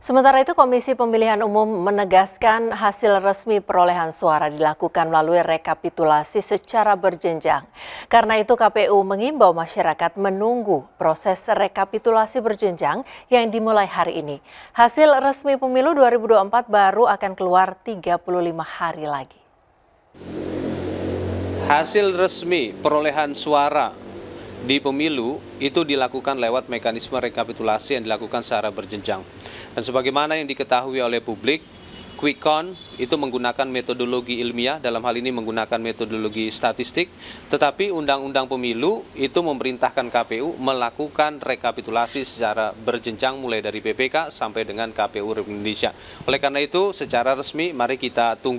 Sementara itu, Komisi Pemilihan Umum menegaskan hasil resmi perolehan suara dilakukan melalui rekapitulasi secara berjenjang. Karena itu, KPU mengimbau masyarakat menunggu proses rekapitulasi berjenjang yang dimulai hari ini. Hasil resmi pemilu 2024 baru akan keluar 35 hari lagi. Hasil resmi perolehan suara di pemilu itu dilakukan lewat mekanisme rekapitulasi yang dilakukan secara berjenjang. Dan sebagaimana yang diketahui oleh publik, quick count itu menggunakan metodologi ilmiah dalam hal ini menggunakan metodologi statistik tetapi undang-undang pemilu itu memerintahkan KPU melakukan rekapitulasi secara berjenjang mulai dari PPK sampai dengan KPU Republik Indonesia oleh karena itu secara resmi mari kita tunggu